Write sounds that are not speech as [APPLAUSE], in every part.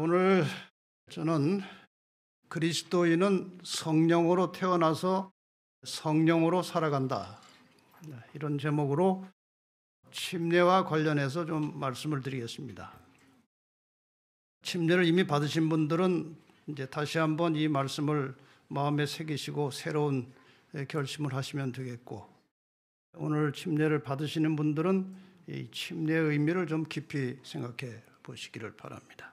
오늘 저는 그리스도인은 성령으로 태어나서 성령으로 살아간다. 이런 제목으로 침례와 관련해서 좀 말씀을 드리겠습니다. 침례를 이미 받으신 분들은 이제 다시 한번 이 말씀을 마음에 새기시고 새로운 결심을 하시면 되겠고 오늘 침례를 받으시는 분들은 이 침례의 의미를 좀 깊이 생각해 보시기를 바랍니다.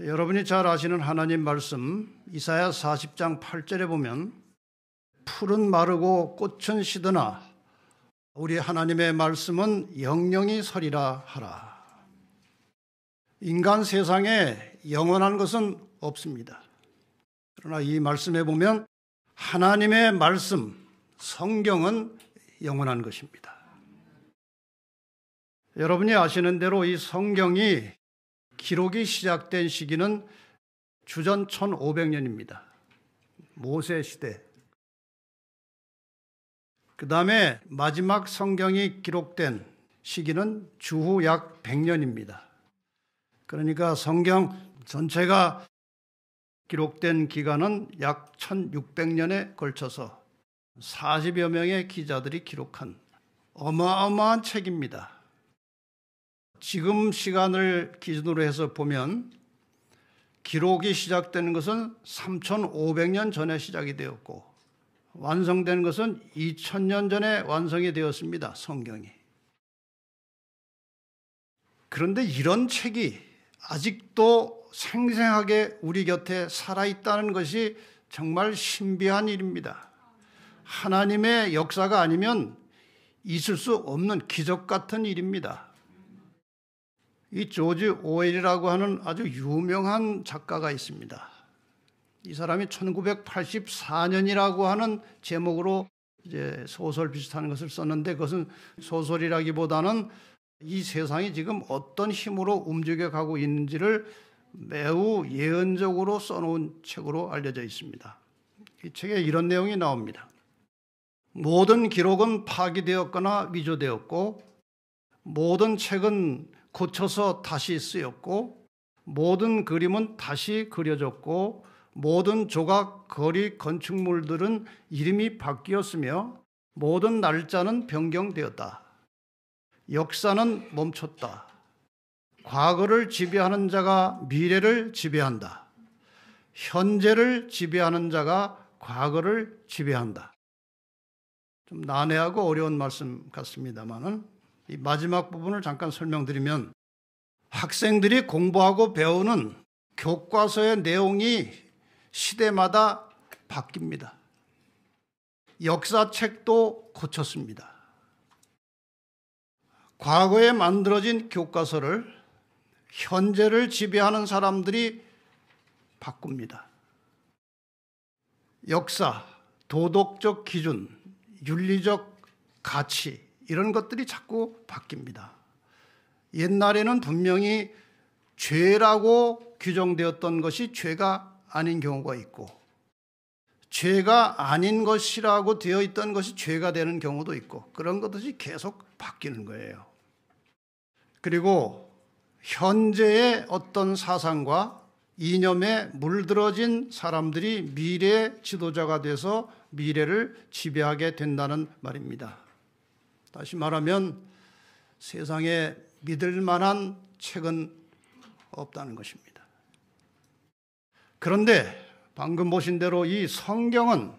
여러분이 잘 아시는 하나님 말씀 이사야 40장 8절에 보면 풀은 마르고 꽃은 시드나 우리 하나님의 말씀은 영영이 서리라 하라. 인간 세상에 영원한 것은 없습니다. 그러나 이 말씀에 보면 하나님의 말씀, 성경은 영원한 것입니다. 여러분이 아시는 대로 이 성경이 기록이 시작된 시기는 주전 1500년입니다. 모세 시대. 그 다음에 마지막 성경이 기록된 시기는 주후 약 100년입니다. 그러니까 성경 전체가 기록된 기간은 약 1600년에 걸쳐서 40여 명의 기자들이 기록한 어마어마한 책입니다. 지금 시간을 기준으로 해서 보면 기록이 시작되는 것은 3,500년 전에 시작이 되었고 완성된 것은 2,000년 전에 완성이 되었습니다. 성경이. 그런데 이런 책이 아직도 생생하게 우리 곁에 살아있다는 것이 정말 신비한 일입니다. 하나님의 역사가 아니면 있을 수 없는 기적 같은 일입니다. 이 조지 오웰이라고 하는 아주 유명한 작가가 있습니다. 이 사람이 1984년이라고 하는 제목으로 이제 소설 비슷한 것을 썼는데 그것은 소설이라기보다는 이 세상이 지금 어떤 힘으로 움직여 가고 있는지를 매우 예언적으로 써놓은 책으로 알려져 있습니다. 이 책에 이런 내용이 나옵니다. 모든 기록은 파기되었거나 위조되었고 모든 책은 고쳐서 다시 쓰였고 모든 그림은 다시 그려졌고 모든 조각, 거리, 건축물들은 이름이 바뀌었으며 모든 날짜는 변경되었다. 역사는 멈췄다. 과거를 지배하는 자가 미래를 지배한다. 현재를 지배하는 자가 과거를 지배한다. 좀 난해하고 어려운 말씀 같습니다만은 이 마지막 부분을 잠깐 설명드리면 학생들이 공부하고 배우는 교과서의 내용이 시대마다 바뀝니다. 역사책도 고쳤습니다. 과거에 만들어진 교과서를 현재를 지배하는 사람들이 바꿉니다. 역사, 도덕적 기준, 윤리적 가치, 이런 것들이 자꾸 바뀝니다. 옛날에는 분명히 죄라고 규정되었던 것이 죄가 아닌 경우가 있고, 죄가 아닌 것이라고 되어 있던 것이 죄가 되는 경우도 있고, 그런 것들이 계속 바뀌는 거예요. 그리고 현재의 어떤 사상과 이념에 물들어진 사람들이 미래 지도자가 돼서 미래를 지배하게 된다는 말입니다. 다시 말하면 세상에 믿을 만한 책은 없다는 것입니다. 그런데 방금 보신 대로 이 성경은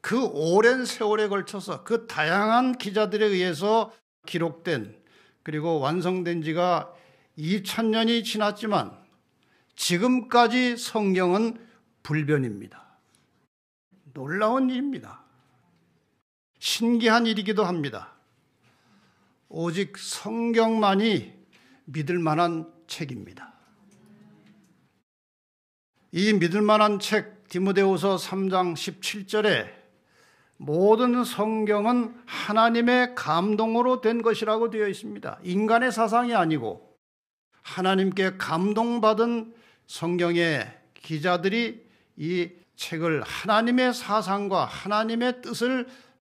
그 오랜 세월에 걸쳐서 그 다양한 기자들에 의해서 기록된 그리고 완성된 지가 2000년이 지났지만 지금까지 성경은 불변입니다. 놀라운 일입니다. 신기한 일이기도 합니다. 오직 성경만이 믿을 만한 책입니다. 이 믿을 만한 책 디모데후서 3장 17절에 모든 성경은 하나님의 감동으로 된 것이라고 되어 있습니다. 인간의 사상이 아니고 하나님께 감동받은 성경의 기자들이 이 책을 하나님의 사상과 하나님의 뜻을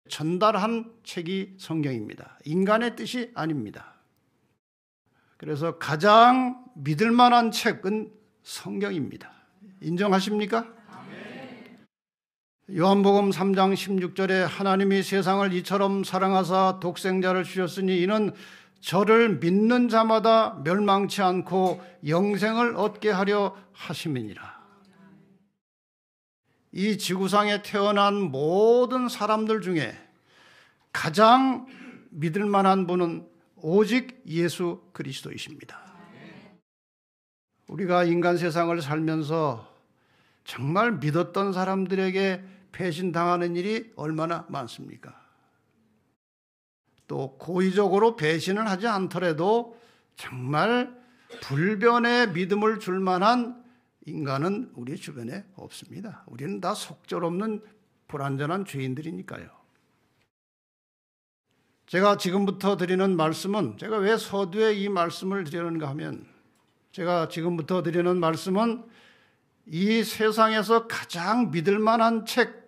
전달한 책이 성경입니다. 인간의 뜻이 아닙니다. 그래서 가장 믿을 만한 책은 성경입니다. 인정하십니까? 요한복음 3장 16절에 하나님이 세상을 이처럼 사랑하사 독생자를 주셨으니 이는 저를 믿는 자마다 멸망치 않고 영생을 얻게 하려 하심이니라. 이 지구상에 태어난 모든 사람들 중에 가장 믿을 만한 분은 오직 예수 그리스도이십니다. 우리가 인간 세상을 살면서 정말 믿었던 사람들에게 배신당하는 일이 얼마나 많습니까? 또 고의적으로 배신을 하지 않더라도 정말 불변의 믿음을 줄 만한 인간은 우리 주변에 없습니다. 우리는 다 속절없는 불완전한 죄인들이니까요. 제가 지금부터 드리는 말씀은 제가 왜 서두에 이 말씀을 드리는가 하면 제가 지금부터 드리는 말씀은 이 세상에서 가장 믿을 만한 책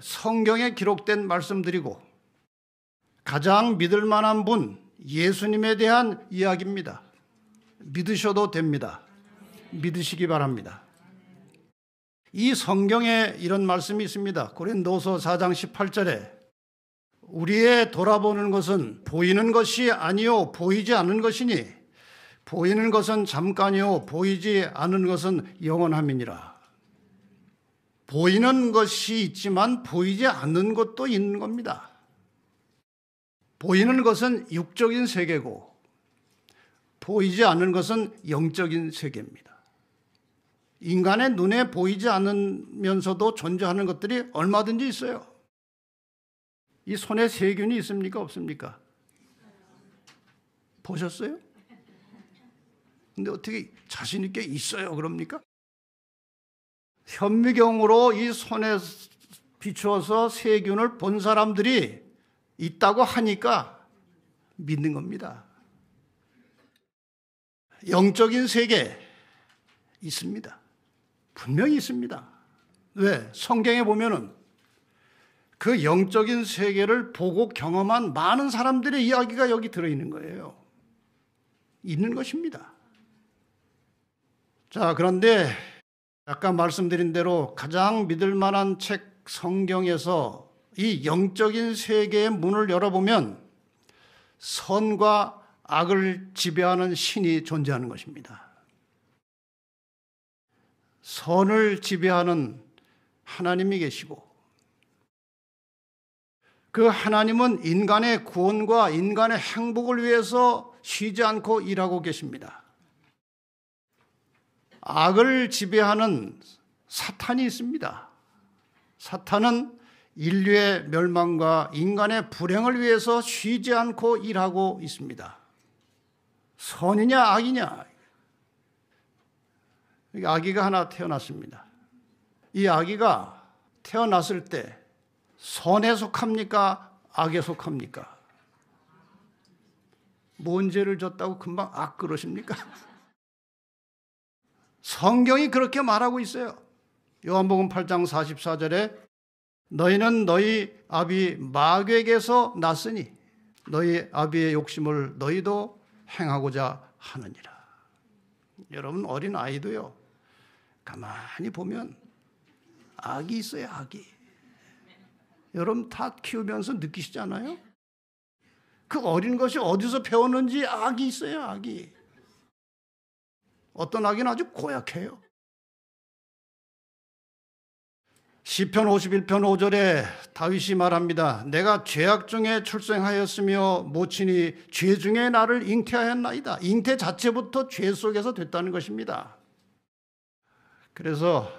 성경에 기록된 말씀드리고 가장 믿을 만한 분 예수님에 대한 이야기입니다. 믿으셔도 됩니다. 믿으시기 바랍니다. 이 성경에 이런 말씀이 있습니다. 고린도서 4장 18절에 우리의 돌아보는 것은 보이는 것이 아니요 보이지 않은 것이니 보이는 것은 잠깐이요 보이지 않은 것은 영원함이니라. 보이는 것이 있지만 보이지 않는 것도 있는 겁니다. 보이는 것은 육적인 세계고 보이지 않는 것은 영적인 세계입니다. 인간의 눈에 보이지 않으면서도 존재하는 것들이 얼마든지 있어요. 이 손에 세균이 있습니까? 없습니까? 보셨어요? 근데 어떻게 자신있게 있어요? 그럽니까? 현미경으로 이 손에 비추어서 세균을 본 사람들이 있다고 하니까 믿는 겁니다. 영적인 세계 있습니다. 분명히 있습니다. 왜? 성경에 보면은 그 영적인 세계를 보고 경험한 많은 사람들의 이야기가 여기 들어있는 거예요. 있는 것입니다. 자, 그런데 아까 말씀드린 대로 가장 믿을 만한 책 성경에서 이 영적인 세계의 문을 열어보면 선과 악을 지배하는 신이 존재하는 것입니다. 선을 지배하는 하나님이 계시고 그 하나님은 인간의 구원과 인간의 행복을 위해서 쉬지 않고 일하고 계십니다. 악을 지배하는 사탄이 있습니다. 사탄은 인류의 멸망과 인간의 불행을 위해서 쉬지 않고 일하고 있습니다. 선이냐 악이냐 아기가 하나 태어났습니다. 이 아기가 태어났을 때 선에 속합니까? 악에 속합니까? 뭔 죄를 졌다고 금방 악 그러십니까? [LAUGHS] 성경이 그렇게 말하고 있어요. 요한복음 8장 44절에 너희는 너희 아비 마귀에게서 났으니 너희 아비의 욕심을 너희도 행하고자 하느니라. 여러분 어린 아이도요. 가만히 보면 악이 있어요, 악이. 여러분 다 키우면서 느끼시잖아요? 그 어린 것이 어디서 배웠는지 악이 있어요, 악이. 어떤 악이 아주 고약해요. 시편 51편 5절에 다윗이 말합니다. 내가 죄악 중에 출생하였으며 모친이 죄 중에 나를 잉태하였나이다. 잉태 자체부터 죄 속에서 됐다는 것입니다. 그래서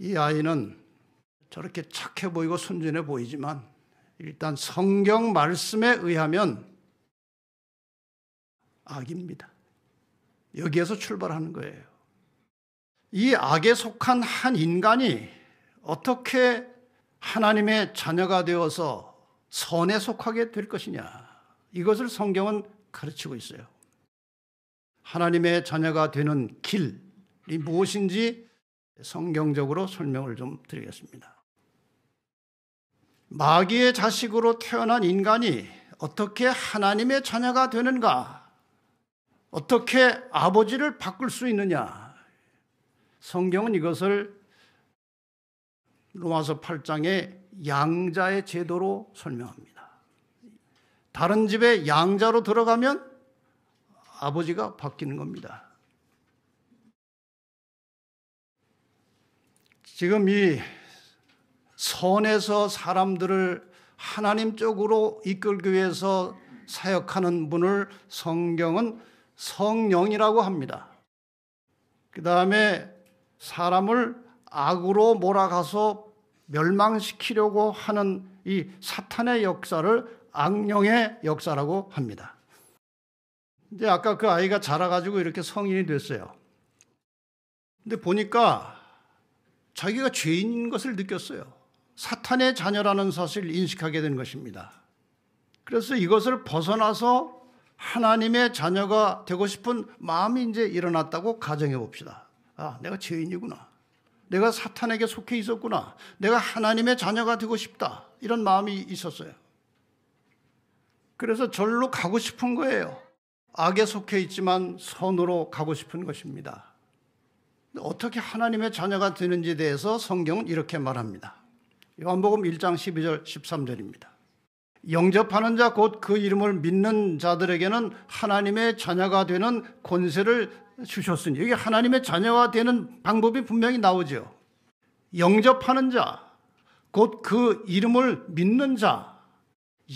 이 아이는 저렇게 착해 보이고 순진해 보이지만 일단 성경 말씀에 의하면 악입니다. 여기에서 출발하는 거예요. 이 악에 속한 한 인간이 어떻게 하나님의 자녀가 되어서 선에 속하게 될 것이냐. 이것을 성경은 가르치고 있어요. 하나님의 자녀가 되는 길이 무엇인지 성경적으로 설명을 좀 드리겠습니다. 마귀의 자식으로 태어난 인간이 어떻게 하나님의 자녀가 되는가? 어떻게 아버지를 바꿀 수 있느냐? 성경은 이것을 로마서 8장의 양자의 제도로 설명합니다. 다른 집에 양자로 들어가면 아버지가 바뀌는 겁니다. 지금 이 선에서 사람들을 하나님 쪽으로 이끌기 위해서 사역하는 분을 성경은 성령이라고 합니다. 그 다음에 사람을 악으로 몰아가서 멸망시키려고 하는 이 사탄의 역사를 악령의 역사라고 합니다. 이제 아까 그 아이가 자라가지고 이렇게 성인이 됐어요. 근데 보니까 자기가 죄인인 것을 느꼈어요. 사탄의 자녀라는 사실을 인식하게 된 것입니다. 그래서 이것을 벗어나서 하나님의 자녀가 되고 싶은 마음이 이제 일어났다고 가정해 봅시다. 아, 내가 죄인이구나. 내가 사탄에게 속해 있었구나. 내가 하나님의 자녀가 되고 싶다. 이런 마음이 있었어요. 그래서 절로 가고 싶은 거예요. 악에 속해 있지만 선으로 가고 싶은 것입니다. 어떻게 하나님의 자녀가 되는지에 대해서 성경은 이렇게 말합니다. 요한복음 1장 12절 13절입니다. 영접하는 자 곧 그 이름을 믿는 자들에게는 하나님의 자녀가 되는 권세를 주셨으니 여기 하나님의 자녀가 되는 방법이 분명히 나오죠. 영접하는 자 곧 그 이름을 믿는 자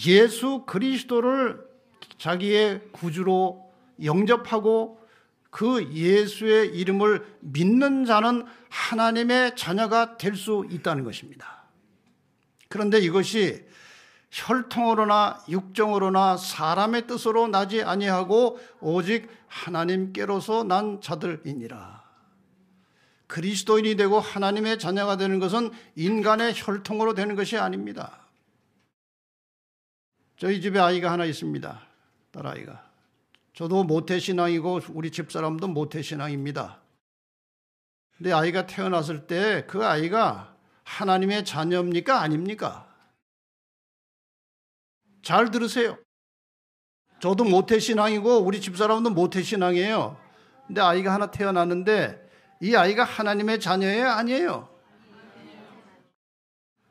예수 그리스도를 자기의 구주로 영접하고 그 예수의 이름을 믿는 자는 하나님의 자녀가 될 수 있다는 것입니다. 그런데 이것이 혈통으로나 육정으로나 사람의 뜻으로 나지 아니하고 오직 하나님께로서 난 자들이니라. 그리스도인이 되고 하나님의 자녀가 되는 것은 인간의 혈통으로 되는 것이 아닙니다. 저희 집에 아이가 하나 있습니다. 딸아이가. 저도 모태신앙이고 우리 집사람도 모태신앙입니다. 근데 아이가 태어났을 때 그 아이가 하나님의 자녀입니까? 아닙니까? 잘 들으세요. 저도 모태신앙이고 우리 집사람도 모태신앙이에요. 근데 아이가 하나 태어났는데 이 아이가 하나님의 자녀예요? 아니에요?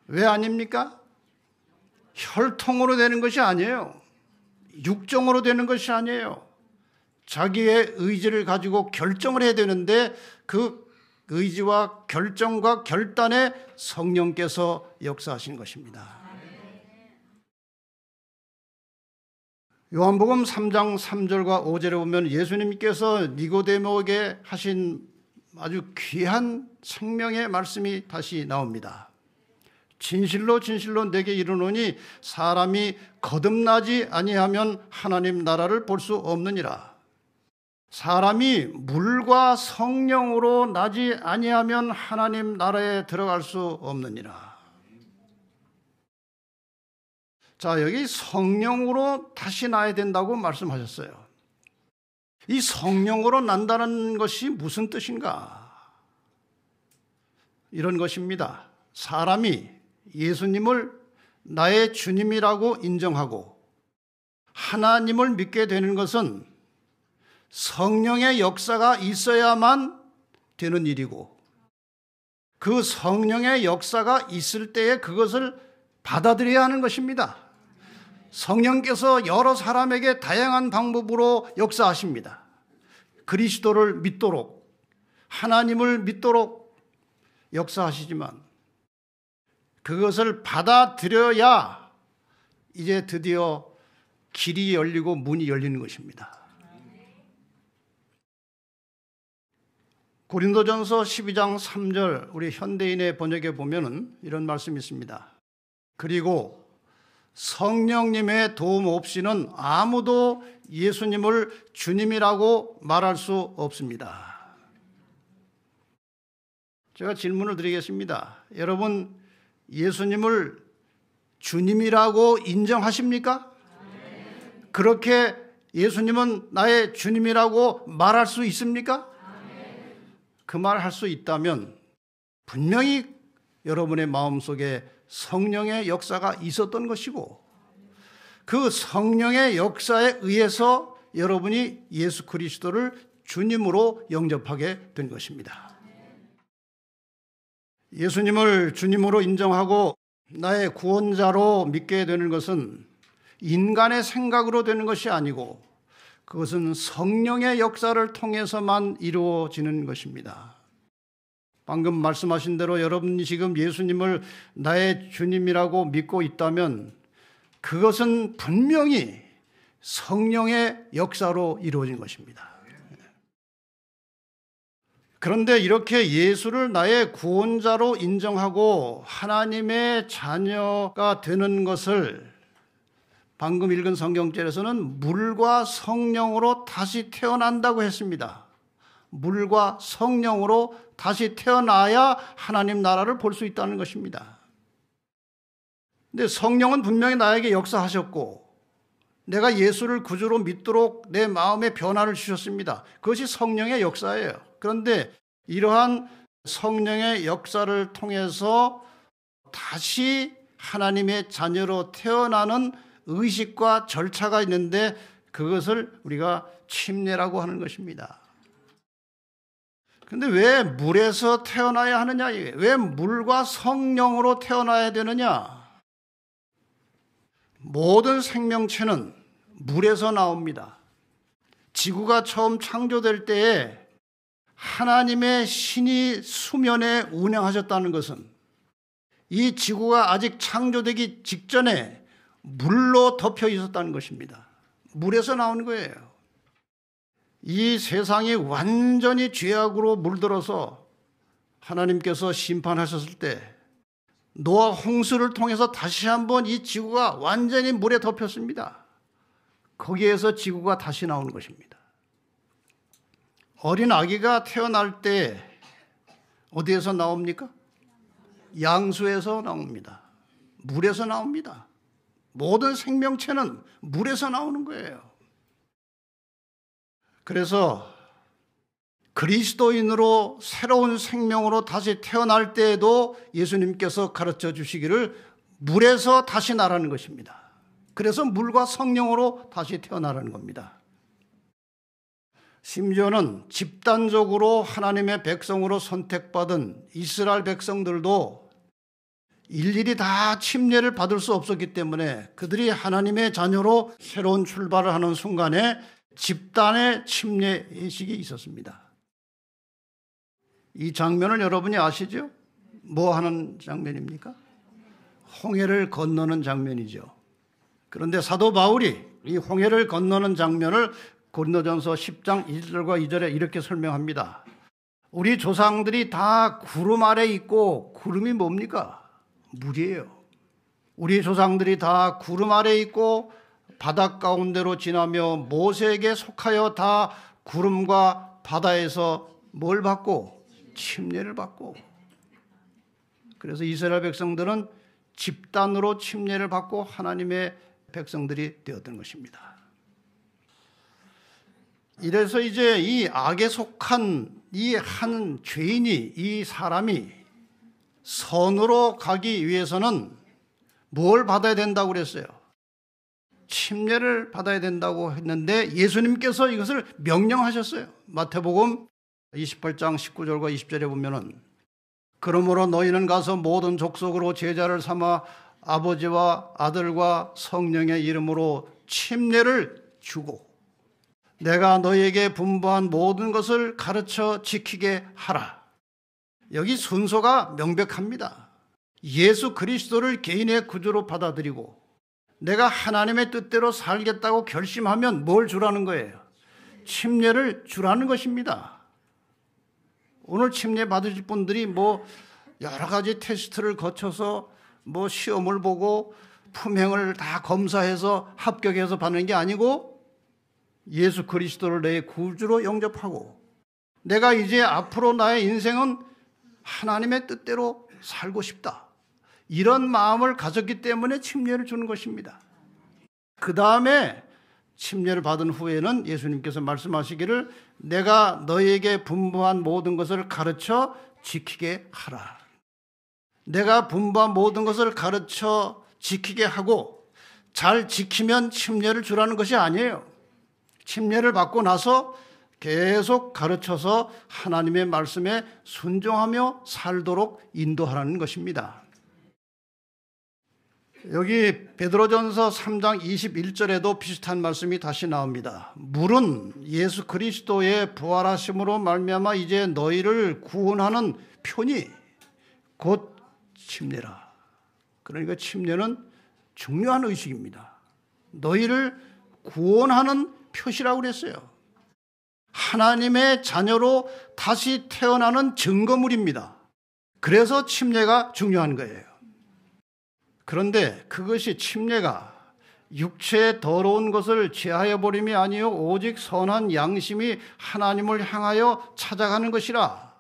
왜 아닙니까? 혈통으로 되는 것이 아니에요. 육정으로 되는 것이 아니에요. 자기의 의지를 가지고 결정을 해야 되는데 그 의지와 결정과 결단에 성령께서 역사하신 것입니다. 요한복음 3장 3절과 5절에 보면 예수님께서 니고데모에게 하신 아주 귀한 생명의 말씀이 다시 나옵니다. 진실로 진실로 내게 이르노니 사람이 거듭나지 아니하면 하나님 나라를 볼 수 없느니라. 사람이 물과 성령으로 나지 아니하면 하나님 나라에 들어갈 수 없느니라. 자, 여기 성령으로 다시 나야 된다고 말씀하셨어요. 이 성령으로 난다는 것이 무슨 뜻인가? 이런 것입니다. 사람이 예수님을 나의 주님이라고 인정하고 하나님을 믿게 되는 것은 성령의 역사가 있어야만 되는 일이고 그 성령의 역사가 있을 때에 그것을 받아들여야 하는 것입니다. 성령께서 여러 사람에게 다양한 방법으로 역사하십니다. 그리스도를 믿도록 하나님을 믿도록 역사하시지만 그것을 받아들여야 이제 드디어 길이 열리고 문이 열리는 것입니다. 고린도전서 12장 3절 우리 현대인의 번역에 보면은 이런 말씀이 있습니다. 그리고 성령님의 도움 없이는 아무도 예수님을 주님이라고 말할 수 없습니다. 제가 질문을 드리겠습니다. 여러분 예수님을 주님이라고 인정하십니까? 그렇게 예수님은 나의 주님이라고 말할 수 있습니까? 그 말을 할수 있다면 분명히 여러분의 마음속에 성령의 역사가 있었던 것이고 그 성령의 역사에 의해서 여러분이 예수 그리스도를 주님으로 영접하게 된 것입니다. 예수님을 주님으로 인정하고 나의 구원자로 믿게 되는 것은 인간의 생각으로 되는 것이 아니고 그것은 성령의 역사를 통해서만 이루어지는 것입니다. 방금 말씀하신 대로 여러분이 지금 예수님을 나의 주님이라고 믿고 있다면 그것은 분명히 성령의 역사로 이루어진 것입니다. 그런데 이렇게 예수를 나의 구원자로 인정하고 하나님의 자녀가 되는 것을 방금 읽은 성경절에서는 물과 성령으로 다시 태어난다고 했습니다. 물과 성령으로 다시 태어나야 하나님 나라를 볼 수 있다는 것입니다. 근데 성령은 분명히 나에게 역사하셨고 내가 예수를 구주로 그 믿도록 내 마음에 변화를 주셨습니다. 그것이 성령의 역사예요. 그런데 이러한 성령의 역사를 통해서 다시 하나님의 자녀로 태어나는 의식과 절차가 있는데 그것을 우리가 침례라고 하는 것입니다. 근데 왜 물에서 태어나야 하느냐? 왜 물과 성령으로 태어나야 되느냐? 모든 생명체는 물에서 나옵니다. 지구가 처음 창조될 때에 하나님의 신이 수면에 운행하셨다는 것은 이 지구가 아직 창조되기 직전에 물로 덮여 있었다는 것입니다. 물에서 나오 거예요. 이 세상이 완전히 죄악으로 물들어서 하나님께서 심판하셨을 때 노아 홍수를 통해서 다시 한번 이 지구가 완전히 물에 덮였습니다. 거기에서 지구가 다시 나오는 것입니다. 어린 아기가 태어날 때 어디에서 나옵니까? 양수에서 나옵니다. 물에서 나옵니다. 모든 생명체는 물에서 나오는 거예요. 그래서 그리스도인으로 새로운 생명으로 다시 태어날 때에도 예수님께서 가르쳐 주시기를 물에서 다시 나라는 것입니다. 그래서 물과 성령으로 다시 태어나라는 겁니다. 심지어는 집단적으로 하나님의 백성으로 선택받은 이스라엘 백성들도 일일이 다 침례를 받을 수 없었기 때문에 그들이 하나님의 자녀로 새로운 출발을 하는 순간에 집단의 침례 의식이 있었습니다. 이 장면을 여러분이 아시죠? 뭐 하는 장면입니까? 홍해를 건너는 장면이죠. 그런데 사도 바울이 이 홍해를 건너는 장면을 고린도전서 10장 1절과 2절에 이렇게 설명합니다. 우리 조상들이 다 구름 아래 있고 구름이 뭡니까? 물이에요. 우리 조상들이 다 구름 아래 있고 바닷 가운데로 지나며 모세에게 속하여 다 구름과 바다에서 뭘 받고 침례를 받고 그래서 이스라엘 백성들은 집단으로 침례를 받고 하나님의 백성들이 되었던 것입니다. 이래서 이제 이 악에 속한 이 한 죄인이 이 사람이 선으로 가기 위해서는 뭘 받아야 된다고 그랬어요? 침례를 받아야 된다고 했는데 예수님께서 이것을 명령하셨어요. 마태복음 28장 19절과 20절에 보면은 그러므로 너희는 가서 모든 족속으로 제자를 삼아 아버지와 아들과 성령의 이름으로 침례를 주고 내가 너희에게 분부한 모든 것을 가르쳐 지키게 하라. 여기 순서가 명백합니다. 예수 그리스도를 개인의 구주로 받아들이고 내가 하나님의 뜻대로 살겠다고 결심하면 뭘 주라는 거예요? 침례를 주라는 것입니다. 오늘 침례 받으실 분들이 뭐 여러 가지 테스트를 거쳐서 뭐 시험을 보고 품행을 다 검사해서 합격해서 받는 게 아니고 예수 그리스도를 내 구주로 영접하고 내가 이제 앞으로 나의 인생은 하나님의 뜻대로 살고 싶다. 이런 마음을 가졌기 때문에 침례를 주는 것입니다. 그 다음에 침례를 받은 후에는 예수님께서 말씀하시기를 내가 너에게 분부한 모든 것을 가르쳐 지키게 하라. 내가 분부한 모든 것을 가르쳐 지키게 하고 잘 지키면 침례를 주라는 것이 아니에요. 침례를 받고 나서 계속 가르쳐서 하나님의 말씀에 순종하며 살도록 인도하라는 것입니다. 여기 베드로전서 3장 21절에도 비슷한 말씀이 다시 나옵니다. 물은 예수 그리스도의 부활하심으로 말미암아 이제 너희를 구원하는 편이 곧 침례라. 그러니까 침례는 중요한 의식입니다. 너희를 구원하는 표시라고 그랬어요. 하나님의 자녀로 다시 태어나는 증거물입니다. 그래서 침례가 중요한 거예요. 그런데 그것이 침례가 육체의 더러운 것을 제하여 버림이 아니요 오직 선한 양심이 하나님을 향하여 찾아가는 것이라.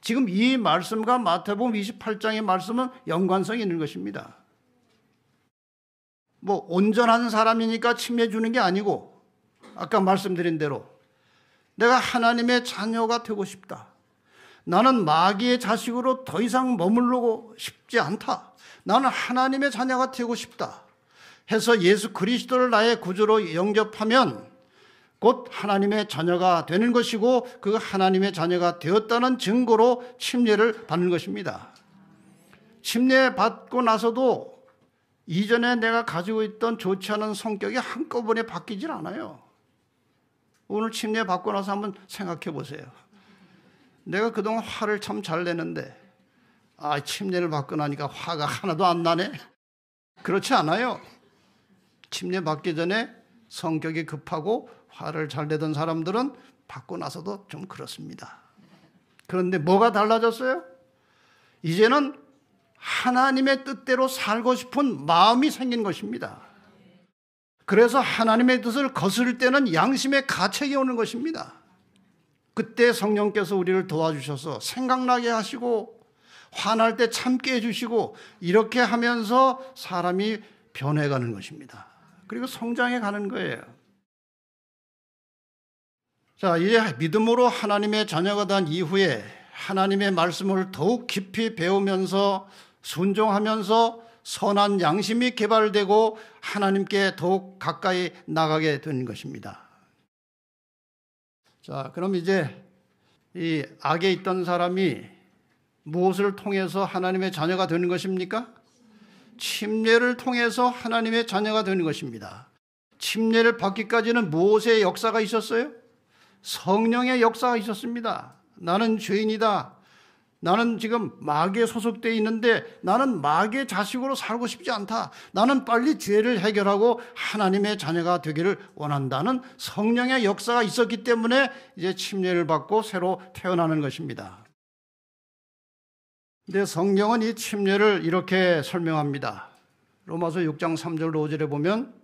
지금 이 말씀과 마태복음 28장의 말씀은 연관성이 있는 것입니다. 뭐 온전한 사람이니까 침례 주는 게 아니고 아까 말씀드린 대로 내가 하나님의 자녀가 되고 싶다. 나는 마귀의 자식으로 더 이상 머물르고 싶지 않다. 나는 하나님의 자녀가 되고 싶다. 해서 예수 그리스도를 나의 구주로 영접하면 곧 하나님의 자녀가 되는 것이고 그 하나님의 자녀가 되었다는 증거로 침례를 받는 것입니다. 침례 받고 나서도 이전에 내가 가지고 있던 좋지 않은 성격이 한꺼번에 바뀌질 않아요. 오늘 침례 받고 나서 한번 생각해 보세요. 내가 그동안 화를 참 잘 내는데, 아, 침례를 받고 나니까 화가 하나도 안 나네? 그렇지 않아요. 침례 받기 전에 성격이 급하고 화를 잘 내던 사람들은 받고 나서도 좀 그렇습니다. 그런데 뭐가 달라졌어요? 이제는 하나님의 뜻대로 살고 싶은 마음이 생긴 것입니다. 그래서 하나님의 뜻을 거스를 때는 양심의 가책이 오는 것입니다. 그때 성령께서 우리를 도와주셔서 생각나게 하시고 화날 때 참게 해주시고 이렇게 하면서 사람이 변해가는 것입니다. 그리고 성장해 가는 거예요. 자, 이제 믿음으로 하나님의 자녀가 된 이후에 하나님의 말씀을 더욱 깊이 배우면서 순종하면서 선한 양심이 개발되고 하나님께 더욱 가까이 나가게 된 것입니다. 자, 그럼 이제 이 악에 있던 사람이 무엇을 통해서 하나님의 자녀가 되는 것입니까? 침례를 통해서 하나님의 자녀가 되는 것입니다. 침례를 받기까지는 무엇의 역사가 있었어요? 성령의 역사가 있었습니다. 나는 죄인이다. 나는 지금 마귀에 소속되어 있는데 나는 마귀의 자식으로 살고 싶지 않다. 나는 빨리 죄를 해결하고 하나님의 자녀가 되기를 원한다는 성령의 역사가 있었기 때문에 이제 침례를 받고 새로 태어나는 것입니다. 근데 성경은 이 침례를 이렇게 설명합니다. 로마서 6장 3절 5절에 보면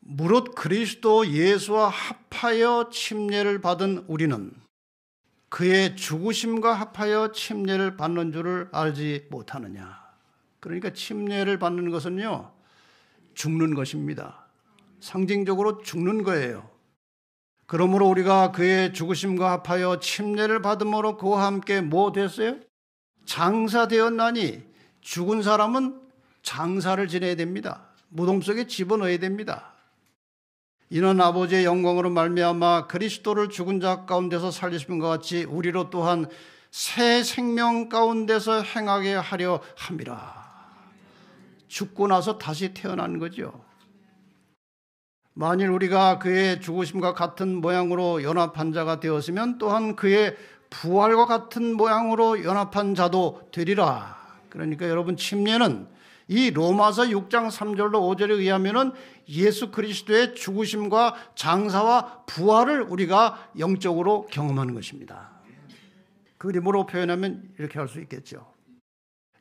무릇 그리스도 예수와 합하여 침례를 받은 우리는 그의 죽으심과 합하여 침례를 받는 줄을 알지 못하느냐. 그러니까 침례를 받는 것은요, 죽는 것입니다. 상징적으로 죽는 거예요. 그러므로 우리가 그의 죽으심과 합하여 침례를 받음으로 그와 함께 뭐 됐어요? 장사되었나니 죽은 사람은 장사를 지내야 됩니다. 무덤 속에 집어넣어야 됩니다. 이는 아버지의 영광으로 말미암아 그리스도를 죽은 자 가운데서 살리신 것 같이 우리로 또한 새 생명 가운데서 행하게 하려 함이라. 죽고 나서 다시 태어난 거죠. 만일 우리가 그의 죽으심과 같은 모양으로 연합한 자가 되었으면 또한 그의 부활과 같은 모양으로 연합한 자도 되리라. 그러니까 여러분 침례는 이 로마서 6장 3절로 5절에 의하면은 예수 그리스도의 죽으심과 장사와 부활을 우리가 영적으로 경험하는 것입니다. 그림으로 표현하면 이렇게 할 수 있겠죠.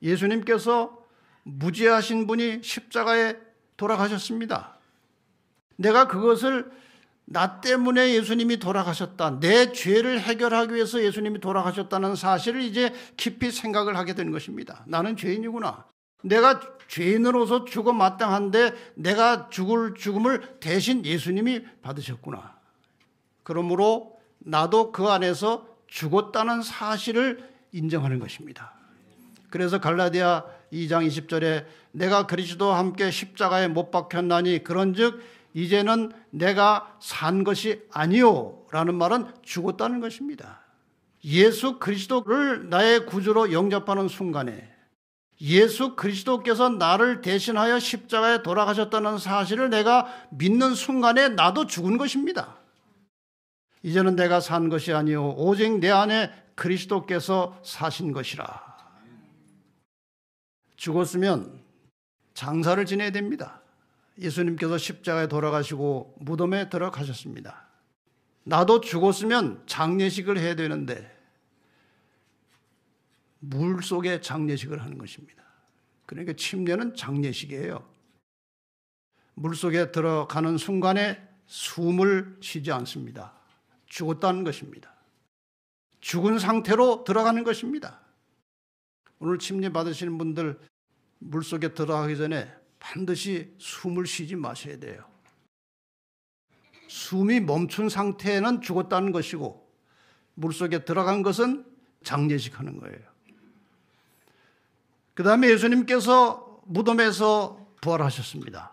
예수님께서 무지하신 분이 십자가에 돌아가셨습니다. 내가 그것을 나 때문에 예수님이 돌아가셨다. 내 죄를 해결하기 위해서 예수님이 돌아가셨다는 사실을 이제 깊이 생각을 하게 된 것입니다. 나는 죄인이구나. 내가 죄인으로서 죽어 마땅한데 내가 죽을 죽음을 대신 예수님이 받으셨구나. 그러므로 나도 그 안에서 죽었다는 사실을 인정하는 것입니다. 그래서 갈라디아 2장 20절에 내가 그리스도와 함께 십자가에 못 박혔나니 그런즉 이제는 내가 산 것이 아니요라는 말은 죽었다는 것입니다. 예수 그리스도를 나의 구주로 영접하는 순간에 예수 그리스도께서 나를 대신하여 십자가에 돌아가셨다는 사실을 내가 믿는 순간에 나도 죽은 것입니다. 이제는 내가 산 것이 아니요 오직 내 안에 그리스도께서 사신 것이라. 죽었으면 장사를 지내야 됩니다. 예수님께서 십자가에 돌아가시고 무덤에 들어가셨습니다. 나도 죽었으면 장례식을 해야 되는데 물 속에 장례식을 하는 것입니다. 그러니까 침례는 장례식이에요. 물 속에 들어가는 순간에 숨을 쉬지 않습니다. 죽었다는 것입니다. 죽은 상태로 들어가는 것입니다. 오늘 침례 받으시는 분들 물 속에 들어가기 전에 반드시 숨을 쉬지 마셔야 돼요. 숨이 멈춘 상태는 에 죽었다는 것이고 물 속에 들어간 것은 장례식하는 거예요. 그 다음에 예수님께서 무덤에서 부활하셨습니다.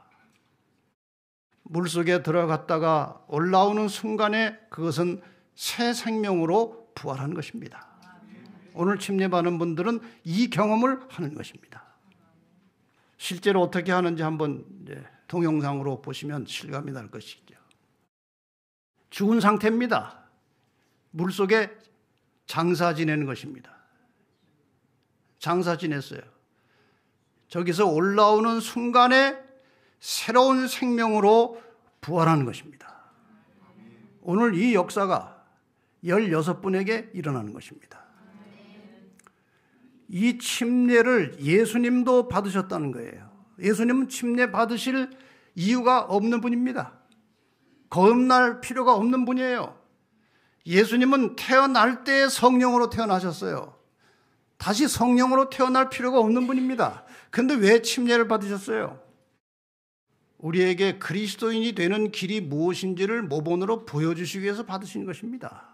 물 속에 들어갔다가 올라오는 순간에 그것은 새 생명으로 부활한 것입니다. 오늘 침례받는 분들은 이 경험을 하는 것입니다. 실제로 어떻게 하는지 한번 동영상으로 보시면 실감이 날 것이죠. 죽은 상태입니다. 물 속에 장사 지내는 것입니다. 장사 지냈어요. 저기서 올라오는 순간에 새로운 생명으로 부활하는 것입니다. 오늘 이 역사가 16분에게 일어나는 것입니다. 이 침례를 예수님도 받으셨다는 거예요. 예수님은 침례 받으실 이유가 없는 분입니다. 거듭날 필요가 없는 분이에요. 예수님은 태어날 때 성령으로 태어나셨어요. 다시 성령으로 태어날 필요가 없는 분입니다. 근데 왜 침례를 받으셨어요? 우리에게 그리스도인이 되는 길이 무엇인지를 모본으로 보여주시기 위해서 받으신 것입니다.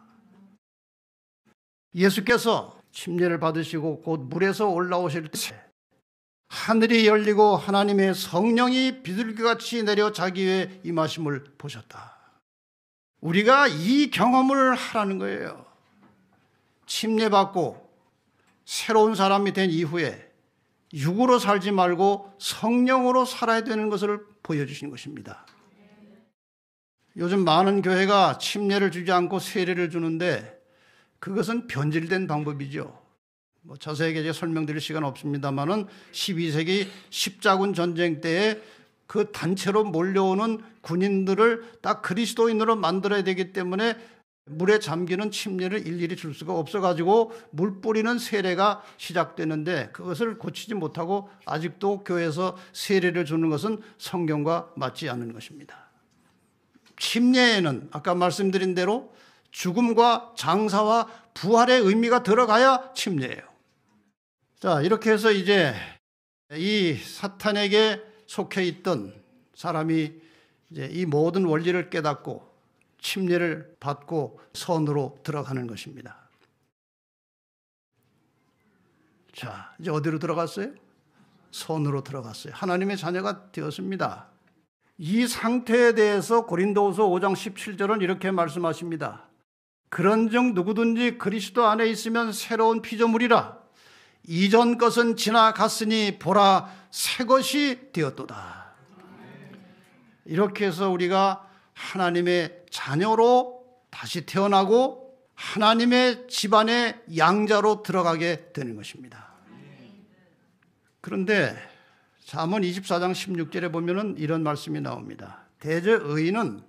예수께서 침례를 받으시고 곧 물에서 올라오실 때 하늘이 열리고 하나님의 성령이 비둘기같이 내려 자기의 임하심을 보셨다. 우리가 이 경험을 하라는 거예요. 침례받고 새로운 사람이 된 이후에 육으로 살지 말고 성령으로 살아야 되는 것을 보여주신 것입니다. 요즘 많은 교회가 침례를 주지 않고 세례를 주는데 그것은 변질된 방법이죠. 뭐 자세하게 설명드릴 시간 없습니다만은 12세기 십자군 전쟁 때에 그 단체로 몰려오는 군인들을 딱 그리스도인으로 만들어야 되기 때문에 물에 잠기는 침례를 일일이 줄 수가 없어가지고 물 뿌리는 세례가 시작되는데 그것을 고치지 못하고 아직도 교회에서 세례를 주는 것은 성경과 맞지 않는 것입니다. 침례에는 아까 말씀드린 대로 죽음과 장사와 부활의 의미가 들어가야 침례예요. 자, 이렇게 해서 이제 이 사탄에게 속해 있던 사람이 이제 이 모든 원리를 깨닫고 침례를 받고 선으로 들어가는 것입니다. 자, 이제 어디로 들어갔어요? 선으로 들어갔어요. 하나님의 자녀가 되었습니다. 이 상태에 대해서 고린도후서 5장 17절은 이렇게 말씀하십니다. 그런즉 누구든지 그리스도 안에 있으면 새로운 피조물이라 이전 것은 지나갔으니 보라 새 것이 되었도다. 이렇게 해서 우리가 하나님의 자녀로 다시 태어나고 하나님의 집안의 양자로 들어가게 되는 것입니다. 그런데 잠언 24장 16절에 보면은 이런 말씀이 나옵니다. 대저 의인은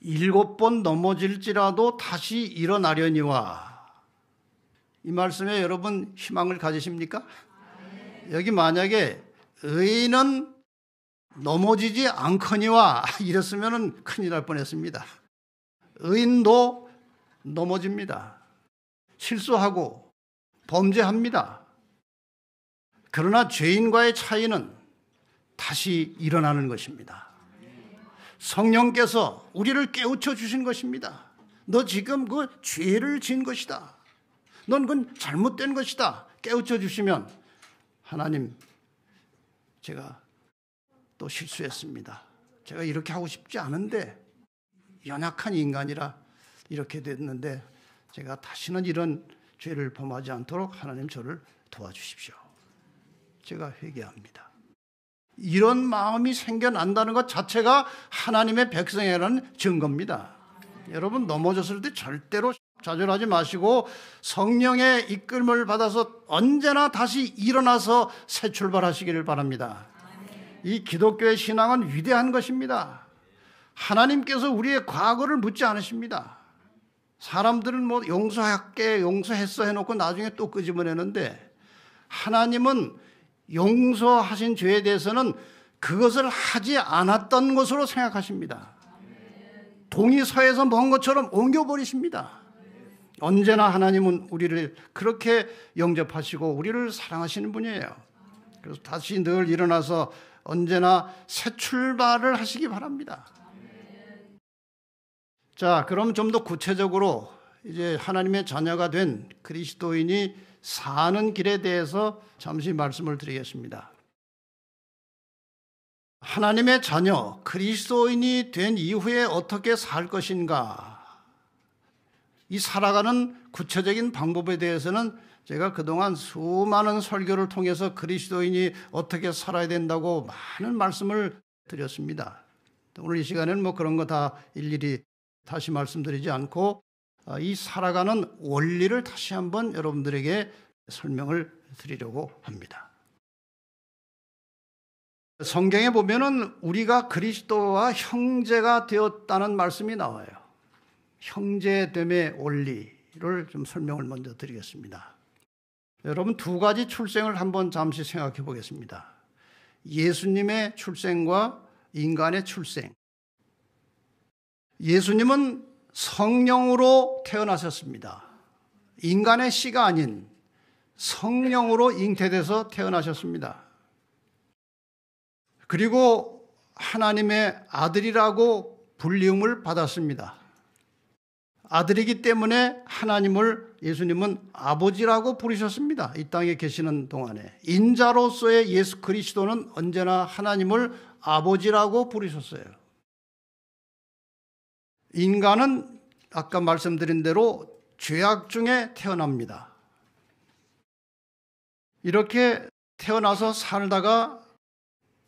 일곱 번 넘어질지라도 다시 일어나려니와 이 말씀에 여러분 희망을 가지십니까? 여기 만약에 의인은 넘어지지 않거니와 [LAUGHS] 이랬으면 큰일 날 뻔했습니다. 의인도 넘어집니다. 실수하고 범죄합니다. 그러나 죄인과의 차이는 다시 일어나는 것입니다. 성령께서 우리를 깨우쳐 주신 것입니다. 너 지금 그 죄를 지은 것이다. 넌 그건 잘못된 것이다. 깨우쳐 주시면 하나님 제가 또 실수했습니다. 제가 이렇게 하고 싶지 않은데 연약한 인간이라 이렇게 됐는데 제가 다시는 이런 죄를 범하지 않도록 하나님 저를 도와주십시오. 제가 회개합니다. 이런 마음이 생겨난다는 것 자체가 하나님의 백성이라는 증거입니다. 여러분 넘어졌을 때 절대로 좌절하지 마시고 성령의 이끌음을 받아서 언제나 다시 일어나서 새 출발하시기를 바랍니다. 이 기독교의 신앙은 위대한 것입니다. 하나님께서 우리의 과거를 묻지 않으십니다. 사람들은 뭐 용서할게, 용서했어 해놓고 나중에 또 끄집어내는데 하나님은 용서하신 죄에 대해서는 그것을 하지 않았던 것으로 생각하십니다. 동의서에서 먼 것처럼 옮겨버리십니다. 언제나 하나님은 우리를 그렇게 영접하시고 우리를 사랑하시는 분이에요. 그래서 다시 늘 일어나서 언제나 새 출발을 하시기 바랍니다. 자, 그럼 좀 더 구체적으로 이제 하나님의 자녀가 된 그리스도인이 사는 길에 대해서 잠시 말씀을 드리겠습니다. 하나님의 자녀, 그리스도인이 된 이후에 어떻게 살 것인가? 이 살아가는 구체적인 방법에 대해서는 제가 그동안 수많은 설교를 통해서 그리스도인이 어떻게 살아야 된다고 많은 말씀을 드렸습니다. 오늘 이 시간에는 뭐 그런 거 다 일일이 다시 말씀드리지 않고 아, 이 살아가는 원리를 다시 한번 여러분들에게 설명을 드리려고 합니다. 성경에 보면은 우리가 그리스도와 형제가 되었다는 말씀이 나와요. 형제됨의 원리를 좀 설명을 먼저 드리겠습니다. 여러분 두 가지 출생을 한번 잠시 생각해 보겠습니다. 예수님의 출생과 인간의 출생. 예수님은 성령으로 태어나셨습니다. 인간의 씨가 아닌 성령으로 잉태돼서 태어나셨습니다. 그리고 하나님의 아들이라고 불리움을 받았습니다. 아들이기 때문에 하나님을 예수님은 아버지라고 부르셨습니다. 이 땅에 계시는 동안에 인자로서의 예수 그리스도는 언제나 하나님을 아버지라고 부르셨어요. 인간은 아까 말씀드린 대로 죄악 중에 태어납니다. 이렇게 태어나서 살다가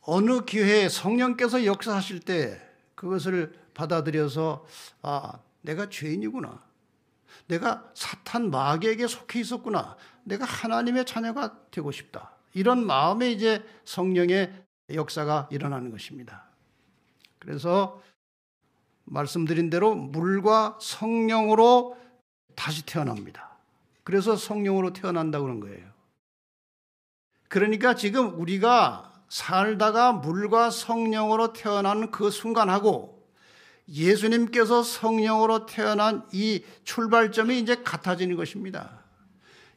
어느 기회에 성령께서 역사하실 때 그것을 받아들여서 아 내가 죄인이구나. 내가 사탄 마귀에게 속해 있었구나. 내가 하나님의 자녀가 되고 싶다. 이런 마음에 이제 성령의 역사가 일어나는 것입니다. 그래서 말씀드린 대로 물과 성령으로 다시 태어납니다. 그래서 성령으로 태어난다 그런 거예요. 그러니까 지금 우리가 살다가 물과 성령으로 태어난 그 순간하고 예수님께서 성령으로 태어난 이 출발점이 이제 같아지는 것입니다.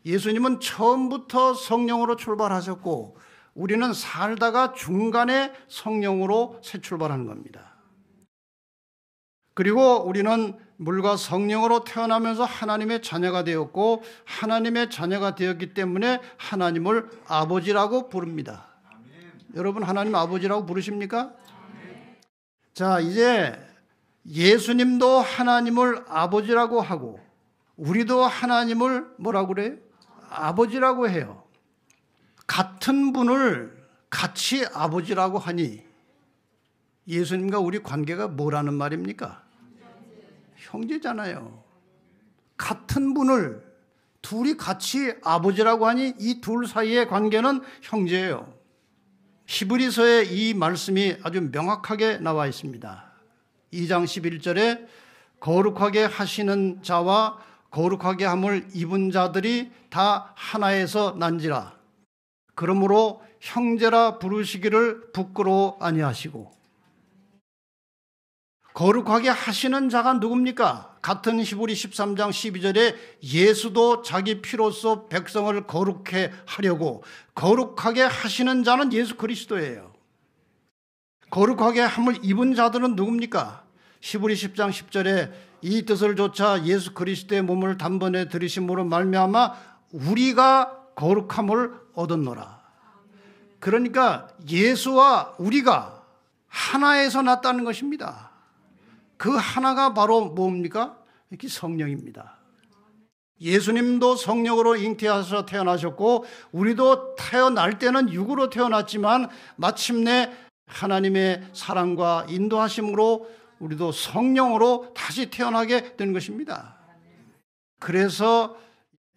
예수님은 처음부터 성령으로 출발하셨고 우리는 살다가 중간에 성령으로 새 출발하는 겁니다. 그리고 우리는 물과 성령으로 태어나면서 하나님의 자녀가 되었고 하나님의 자녀가 되었기 때문에 하나님을 아버지라고 부릅니다. 아멘. 여러분 하나님 아버지라고 부르십니까? 아멘. 자, 이제 예수님도 하나님을 아버지라고 하고 우리도 하나님을 뭐라고 그래요? 아버지라고 해요. 같은 분을 같이 아버지라고 하니 예수님과 우리 관계가 뭐라는 말입니까? 형제잖아요. 같은 분을 둘이 같이 아버지라고 하니 이 둘 사이의 관계는 형제예요. 히브리서의 이 말씀이 아주 명확하게 나와 있습니다. 2장 11절에 거룩하게 하시는 자와 거룩하게 함을 입은 자들이 다 하나에서 난지라. 그러므로 형제라 부르시기를 부끄러워 아니하시고 거룩하게 하시는 자가 누굽니까? 같은 히브리 13장 12절에 예수도 자기 피로써 백성을 거룩해 하려고 거룩하게 하시는 자는 예수 그리스도예요. 거룩하게 함을 입은 자들은 누굽니까? 히브리 10장 10절에 이 뜻을 조차 예수 그리스도의 몸을 단번에 들이심으로 말미암아 우리가 거룩함을 얻었노라. 그러니까 예수와 우리가 하나에서 났다는 것입니다. 그 하나가 바로 뭡니까? 이게 렇 성령입니다. 예수님도 성령으로 잉태하셔서 태어나셨고 우리도 태어날 때는 육으로 태어났지만 마침내 하나님의 사랑과 인도하심으로 우리도 성령으로 다시 태어나게 된 것입니다. 그래서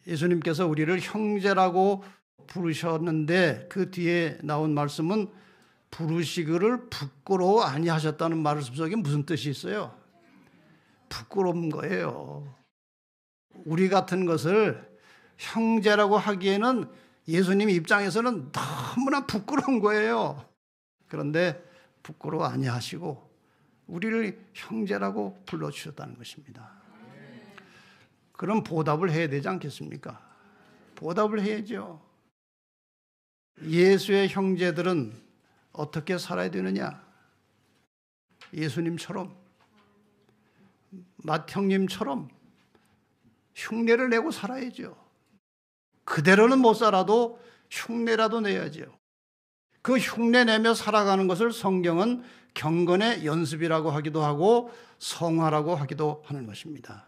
예수님께서 우리를 형제라고 부르셨는데 그 뒤에 나온 말씀은 부르시기를 부끄러워 아니하셨다는 말씀 속에 무슨 뜻이 있어요? 부끄러운 거예요. 우리 같은 것을 형제라고 하기에는 예수님 입장에서는 너무나 부끄러운 거예요. 그런데 부끄러워 아니하시고 우리를 형제라고 불러주셨다는 것입니다. 그럼 보답을 해야 되지 않겠습니까? 보답을 해야죠. 예수의 형제들은 어떻게 살아야 되느냐? 예수님처럼, 맏형님처럼 흉내를 내고 살아야죠. 그대로는 못 살아도 흉내라도 내야죠. 그 흉내 내며 살아가는 것을 성경은 경건의 연습이라고 하기도 하고 성화라고 하기도 하는 것입니다.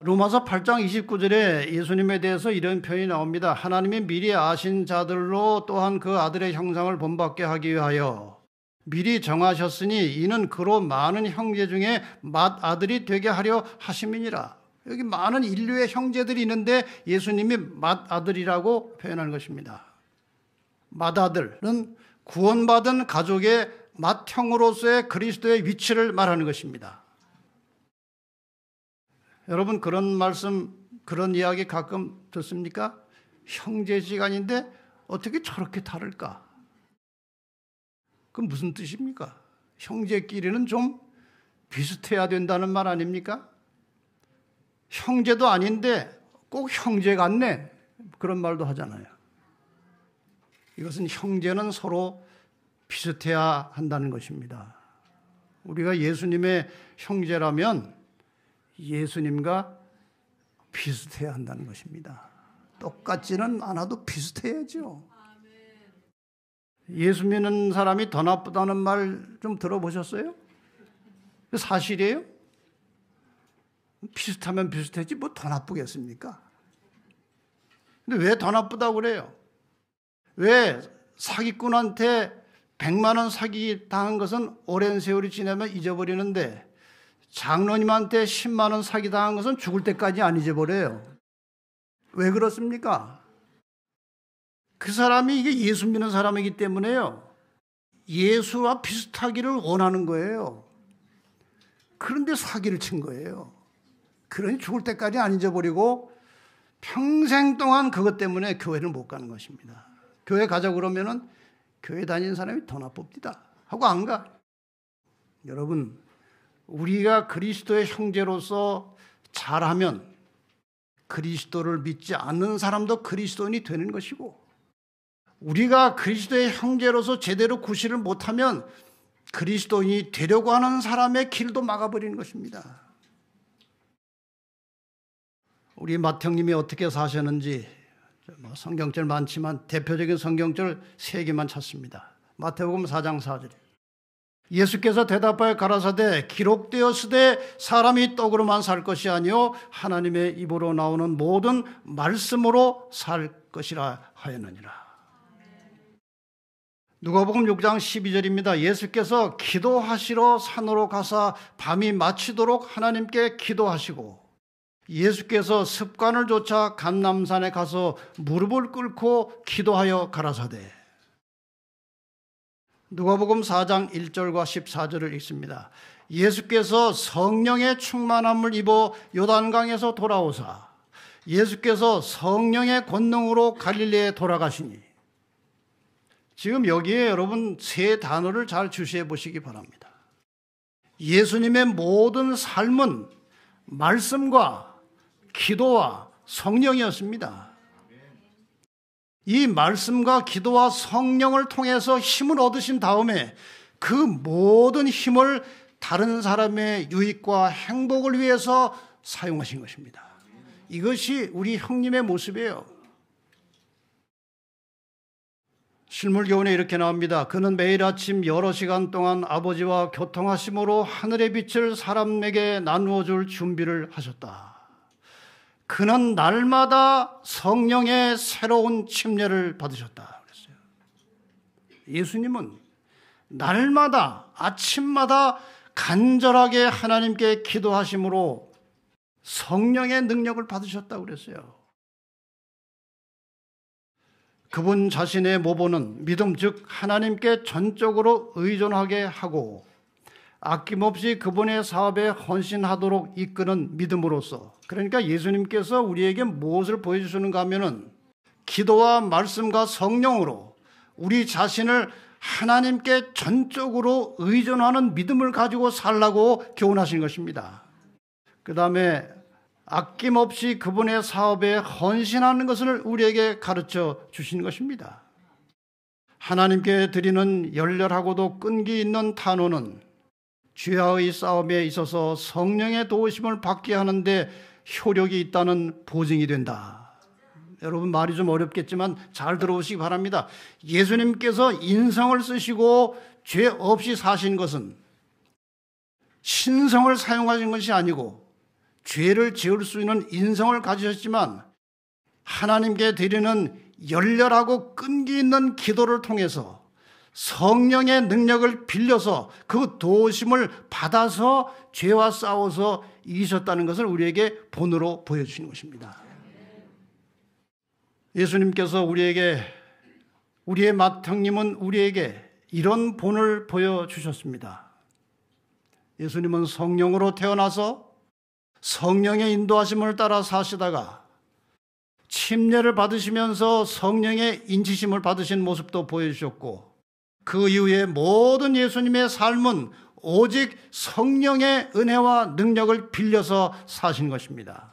로마서 8장 29절에 예수님에 대해서 이런 표현이 나옵니다. 하나님이 미리 아신 자들로 또한 그 아들의 형상을 본받게 하기 위하여 미리 정하셨으니 이는 그로 많은 형제 중에 맏아들이 되게 하려 하심이니라. 여기 많은 인류의 형제들이 있는데 예수님이 맏아들이라고 표현하 것입니다. 맏아들은 구원받은 가족의 맏형으로서의 그리스도의 위치를 말하는 것입니다. 여러분 그런 말씀 그런 이야기 가끔 듣습니까? 형제지간인데 어떻게 저렇게 다를까? 그 무슨 뜻입니까? 형제끼리는 좀 비슷해야 된다는 말 아닙니까? 형제도 아닌데 꼭 형제 같네 그런 말도 하잖아요. 이것은 형제는 서로 비슷해야 한다는 것입니다. 우리가 예수님의 형제라면 예수님과 비슷해야 한다는 것입니다. 똑같지는 않아도 비슷해야죠. 예수 믿는 사람이 더 나쁘다는 말 좀 들어보셨어요? 사실이에요? 비슷하면 비슷하지 뭐 더 나쁘겠습니까? 근데 왜 더 나쁘다고 그래요? 왜 사기꾼한테 100만 원 사기 당한 것은 오랜 세월이 지나면 잊어버리는데 장로님한테 10만 원 사기 당한 것은 죽을 때까지 안 잊어버려요. 왜 그렇습니까? 그 사람이 이게 예수 믿는 사람이기 때문에요. 예수와 비슷하기를 원하는 거예요. 그런데 사기를 친 거예요. 그러니 죽을 때까지 안 잊어버리고 평생 동안 그것 때문에 교회를 못 가는 것입니다. 교회 가자 그러면은 교회 다니는 사람이 더 나쁩니다. 하고 안 가. 여러분, 우리가 그리스도의 형제로서 잘하면 그리스도를 믿지 않는 사람도 그리스도인이 되는 것이고 우리가 그리스도의 형제로서 제대로 구실을 못하면 그리스도인이 되려고 하는 사람의 길도 막아버리는 것입니다. 우리 마태형님이 어떻게 사셨는지 뭐 성경절 많지만 대표적인 성경절 세 개만 찾습니다. 마태복음 4장 4절. 예수께서 대답하여 가라사대 기록되었으되 사람이 떡으로만 살 것이 아니요 하나님의 입으로 나오는 모든 말씀으로 살 것이라 하였느니라. 누가복음 6장 12절입니다. 예수께서 기도하시러 산으로 가사 밤이 마치도록 하나님께 기도하시고 예수께서 습관을 쫓아 감남산에 가서 무릎을 꿇고 기도하여 가라사대. 누가복음 4장 1절과 14절을 읽습니다. 예수께서 성령의 충만함을 입어 요단강에서 돌아오사 예수께서 성령의 권능으로 갈릴리에 돌아가시니 지금 여기에 여러분 세 단어를 잘 주시해 보시기 바랍니다. 예수님의 모든 삶은 말씀과 기도와 성령이었습니다. 이 말씀과 기도와 성령을 통해서 힘을 얻으신 다음에 그 모든 힘을 다른 사람의 유익과 행복을 위해서 사용하신 것입니다. 이것이 우리 형님의 모습이에요. 실물교훈에 이렇게 나옵니다. 그는 매일 아침 여러 시간 동안 아버지와 교통하심으로 하늘의 빛을 사람에게 나누어 줄 준비를 하셨다. 그는 날마다 성령의 새로운 침례를 받으셨다 그랬어요. 예수님은 날마다 아침마다 간절하게 하나님께 기도하심으로 성령의 능력을 받으셨다 그랬어요. 그분 자신의 모보는 믿음 즉 하나님께 전적으로 의존하게 하고 아낌없이 그분의 사업에 헌신하도록 이끄는 믿음으로써 그러니까 예수님께서 우리에게 무엇을 보여주시는가 하면은 기도와 말씀과 성령으로 우리 자신을 하나님께 전적으로 의존하는 믿음을 가지고 살라고 교훈하신 것입니다. 그 다음에 아낌없이 그분의 사업에 헌신하는 것을 우리에게 가르쳐 주신 것입니다. 하나님께 드리는 열렬하고도 끈기 있는 탄원은 죄야의 싸움에 있어서 성령의 도우심을 받게 하는데 효력이 있다는 보증이 된다. 여러분 말이 좀 어렵겠지만 잘 들어오시기 바랍니다. 예수님께서 인성을 쓰시고 죄 없이 사신 것은 신성을 사용하신 것이 아니고 죄를 지을 수 있는 인성을 가지셨지만 하나님께 드리는 열렬하고 끈기 있는 기도를 통해서 성령의 능력을 빌려서 그 도심을 받아서 죄와 싸워서 이기셨다는 것을 우리에게 본으로 보여주시는 것입니다. 예수님께서 우리에게 우리의 마탕님은 우리에게 이런 본을 보여주셨습니다. 예수님은 성령으로 태어나서 성령의 인도하심을 따라 사시다가 침례를 받으시면서 성령의 인치심을 받으신 모습도 보여주셨고 그 이후에 모든 예수님의 삶은 오직 성령의 은혜와 능력을 빌려서 사신 것입니다.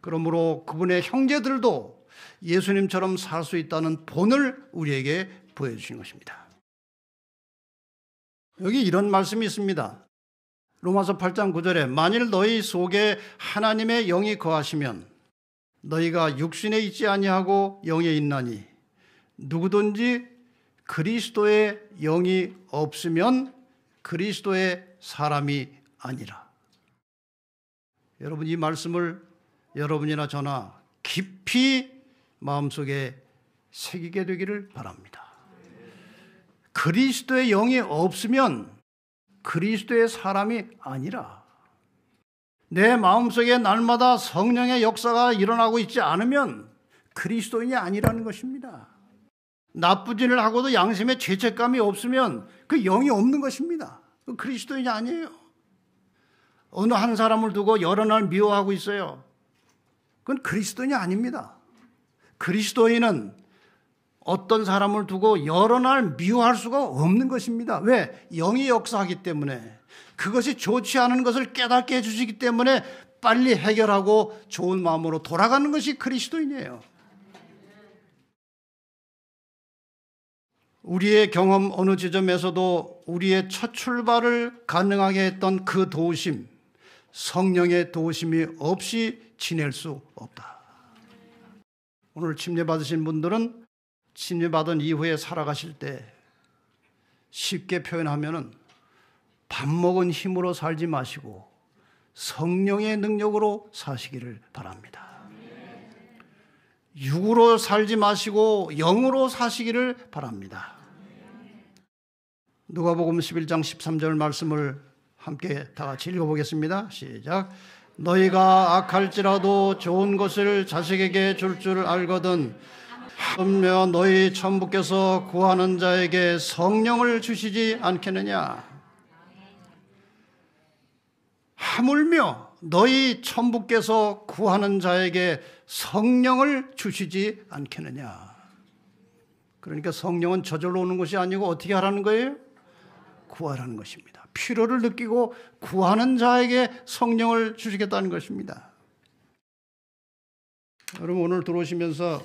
그러므로 그분의 형제들도 예수님처럼 살 수 있다는 본을 우리에게 보여주신 것입니다. 여기 이런 말씀이 있습니다. 로마서 8장 9절에 만일 너희 속에 하나님의 영이 거하시면 너희가 육신에 있지 아니하고 영에 있나니 누구든지 그리스도의 영이 없으면 그리스도의 사람이 아니라. 여러분 이 말씀을 여러분이나 저나 깊이 마음속에 새기게 되기를 바랍니다. 그리스도의 영이 없으면 그리스도의 사람이 아니라 내 마음속에 날마다 성령의 역사가 일어나고 있지 않으면 그리스도인이 아니라는 것입니다. 나쁜 짓을 하고도 양심에 죄책감이 없으면 그 영이 없는 것입니다. 그 그리스도인이 아니에요. 어느 한 사람을 두고 여러 날 미워하고 있어요. 그건 그리스도인이 아닙니다. 그리스도인은 어떤 사람을 두고 여러 날 미워할 수가 없는 것입니다. 왜? 영이 역사하기 때문에. 그것이 좋지 않은 것을 깨닫게 해주시기 때문에 빨리 해결하고 좋은 마음으로 돌아가는 것이 그리스도인이에요. 우리의 경험 어느 지점에서도 우리의 첫 출발을 가능하게 했던 그 도우심, 성령의 도우심이 없이 지낼 수 없다. 오늘 침례받으신 분들은 침례받은 이후에 살아가실 때 쉽게 표현하면은 밥 먹은 힘으로 살지 마시고 성령의 능력으로 사시기를 바랍니다. 육으로 살지 마시고 영으로 사시기를 바랍니다. 누가복음 11장 13절 말씀을 함께 다 같이 읽어보겠습니다. 시작. 너희가 악할지라도 좋은 것을 자식에게 줄줄 줄 알거든 분며 너희 천부께서 구하는 자에게 성령을 주시지 않겠느냐 하물며 너희 천부께서 구하는 자에게 성령을 주시지 않겠느냐 그러니까 성령은 저절로 오는 것이 아니고 어떻게 하라는 거예요? 구하라는 것입니다. 필요를 느끼고 구하는 자에게 성령을 주시겠다는 것입니다. 여러분 오늘 들어오시면서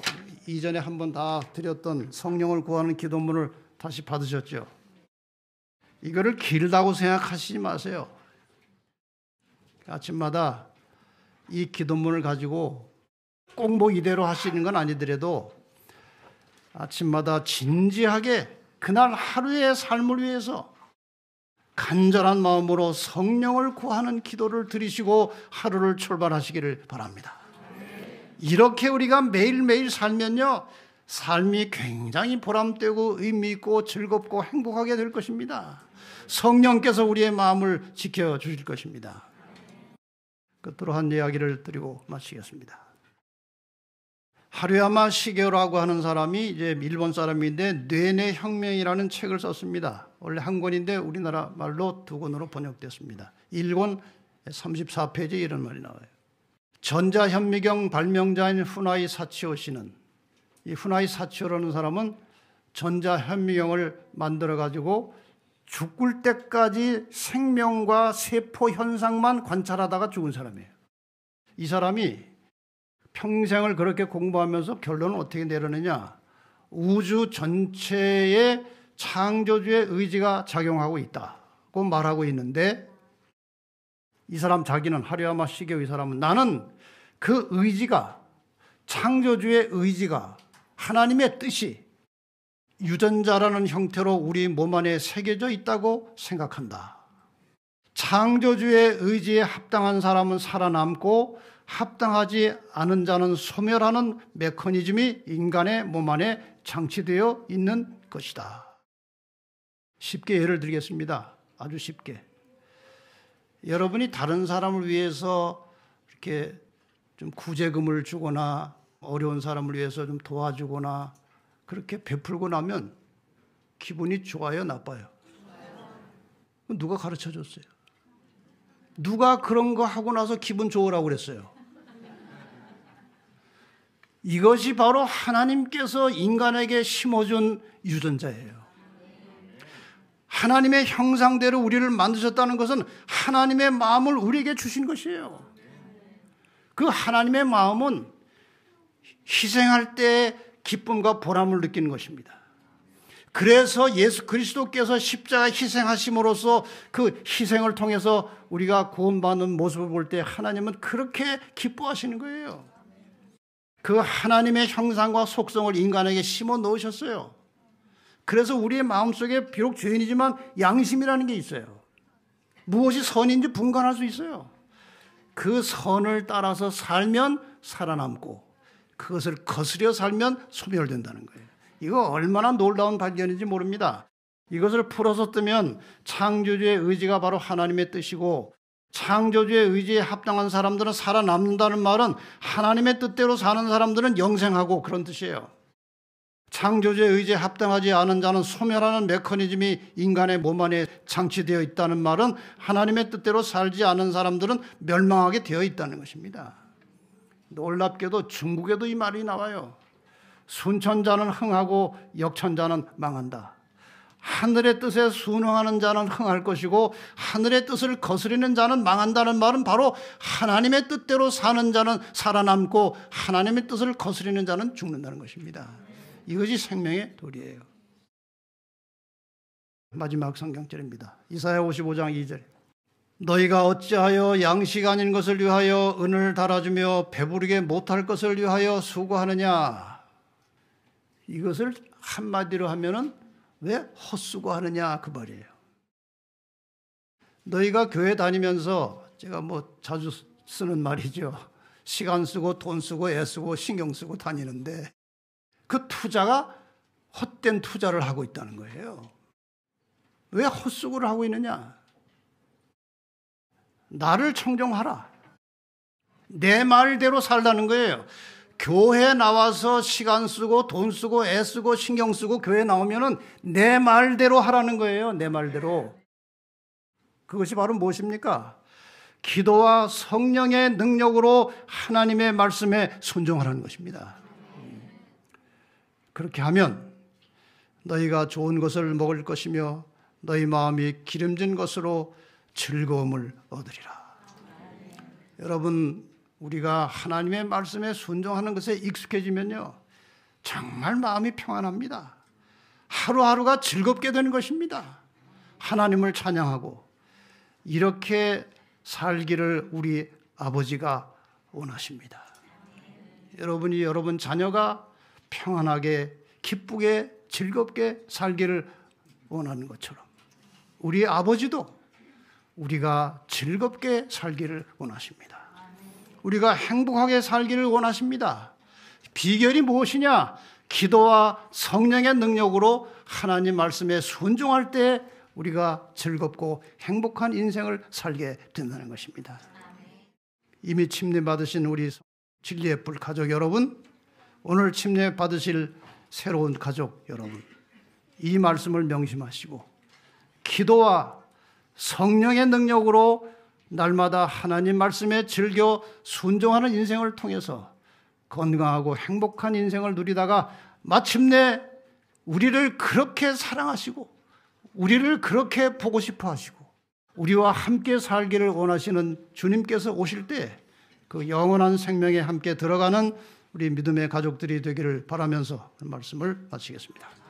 이전에 한번 다 드렸던 성령을 구하는 기도문을 다시 받으셨죠? 이거를 길다고 생각하시지 마세요. 아침마다 이 기도문을 가지고 꼭 뭐 이대로 하시는 건 아니더라도 아침마다 진지하게 그날 하루의 삶을 위해서 간절한 마음으로 성령을 구하는 기도를 드리시고 하루를 출발하시기를 바랍니다. 이렇게 우리가 매일매일 살면요. 삶이 굉장히 보람되고 의미있고 즐겁고 행복하게 될 것입니다. 성령께서 우리의 마음을 지켜주실 것입니다. 끝으로 한 이야기를 드리고 마치겠습니다. 하루야마 시계라고 하는 사람이 이제 일본 사람인데 뇌내 혁명이라는 책을 썼습니다. 원래 한 권인데 우리나라 말로 두 권으로 번역됐습니다. 1권 34페이지 이런 말이 나와요. 전자현미경 발명자인 후나이 사치오 씨는 이 후나이 사치오라는 사람은 전자현미경을 만들어 가지고 죽을 때까지 생명과 세포 현상만 관찰하다가 죽은 사람이에요. 이 사람이 평생을 그렇게 공부하면서 결론을 어떻게 내려느냐? 우주 전체의 창조주의 의지가 작용하고 있다고 말하고 있는데 이 사람 자기는 하려야마 시교 이 사람은 나는 그 의지가 창조주의 의지가 하나님의 뜻이 유전자라는 형태로 우리 몸 안에 새겨져 있다고 생각한다. 창조주의 의지에 합당한 사람은 살아남고 합당하지 않은 자는 소멸하는 메커니즘이 인간의 몸 안에 장치되어 있는 것이다. 쉽게 예를 들겠습니다. 아주 쉽게. 여러분이 다른 사람을 위해서 이렇게 좀 구제금을 주거나 어려운 사람을 위해서 좀 도와주거나 그렇게 베풀고 나면 기분이 좋아요, 나빠요? 누가 가르쳐 줬어요? 누가 그런 거 하고 나서 기분 좋으라고 그랬어요? 이것이 바로 하나님께서 인간에게 심어준 유전자예요. 하나님의 형상대로 우리를 만드셨다는 것은 하나님의 마음을 우리에게 주신 것이에요. 그 하나님의 마음은 희생할 때 기쁨과 보람을 느끼는 것입니다. 그래서 예수 그리스도께서 십자가 희생하심으로써 그 희생을 통해서 우리가 구원받는 모습을 볼 때 하나님은 그렇게 기뻐하시는 거예요. 그 하나님의 형상과 속성을 인간에게 심어 넣으셨어요. 그래서 우리의 마음속에 비록 죄인이지만 양심이라는 게 있어요. 무엇이 선인지 분간할 수 있어요. 그 선을 따라서 살면 살아남고 그것을 거스려 살면 소멸된다는 거예요. 이거 얼마나 놀라운 발견인지 모릅니다. 이것을 풀어서 뜨면 창조주의 의지가 바로 하나님의 뜻이고 창조주의 의지에 합당한 사람들은 살아남는다는 말은 하나님의 뜻대로 사는 사람들은 영생하고 그런 뜻이에요. 창조주의 의지에 합당하지 않은 자는 소멸하는 메커니즘이 인간의 몸 안에 장치되어 있다는 말은 하나님의 뜻대로 살지 않은 사람들은 멸망하게 되어 있다는 것입니다. 놀랍게도 중국에도 이 말이 나와요. 순천자는 흥하고 역천자는 망한다. 하늘의 뜻에 순응하는 자는 흥할 것이고 하늘의 뜻을 거스리는 자는 망한다는 말은 바로 하나님의 뜻대로 사는 자는 살아남고 하나님의 뜻을 거스리는 자는 죽는다는 것입니다. 이것이 생명의 도리예요. 마지막 성경절입니다. 이사야 55장 2절. 너희가 어찌하여 양식 아닌 것을 위하여 은을 달아주며 배부르게 못할 것을 위하여 수고하느냐? 이것을 한마디로 하면은 왜 헛수고하느냐 그 말이에요. 너희가 교회 다니면서 제가 뭐 자주 쓰는 말이죠. 시간 쓰고 돈 쓰고 애쓰고 신경 쓰고 다니는데 그 투자가 헛된 투자를 하고 있다는 거예요. 왜 헛수고를 하고 있느냐? 나를 청정하라. 내 말대로 살라는 거예요. 교회 나와서 시간 쓰고 돈 쓰고 애 쓰고 신경 쓰고 교회 나오면은 내 말대로 하라는 거예요. 내 말대로. 그것이 바로 무엇입니까? 기도와 성령의 능력으로 하나님의 말씀에 순종하라는 것입니다. 그렇게 하면 너희가 좋은 것을 먹을 것이며 너희 마음이 기름진 것으로 즐거움을 얻으리라. 여러분 우리가 하나님의 말씀에 순종하는 것에 익숙해지면요. 정말 마음이 평안합니다. 하루하루가 즐겁게 되는 것입니다. 하나님을 찬양하고 이렇게 살기를 우리 아버지가 원하십니다. 여러분이 여러분 자녀가 평안하게 기쁘게 즐겁게 살기를 원하는 것처럼 우리 아버지도 우리가 즐겁게 살기를 원하십니다. 우리가 행복하게 살기를 원하십니다. 비결이 무엇이냐? 기도와 성령의 능력으로 하나님 말씀에 순종할 때 우리가 즐겁고 행복한 인생을 살게 된다는 것입니다. 이미 침례받으신 우리 진리의 불 가족 여러분, 오늘 침례받으실 새로운 가족 여러분, 이 말씀을 명심하시고 기도와 성령의 능력으로 날마다 하나님 말씀에 즐겨 순종하는 인생을 통해서 건강하고 행복한 인생을 누리다가 마침내 우리를 그렇게 사랑하시고 우리를 그렇게 보고 싶어 하시고 우리와 함께 살기를 원하시는 주님께서 오실 때 그 영원한 생명에 함께 들어가는 우리 믿음의 가족들이 되기를 바라면서 그 말씀을 마치겠습니다.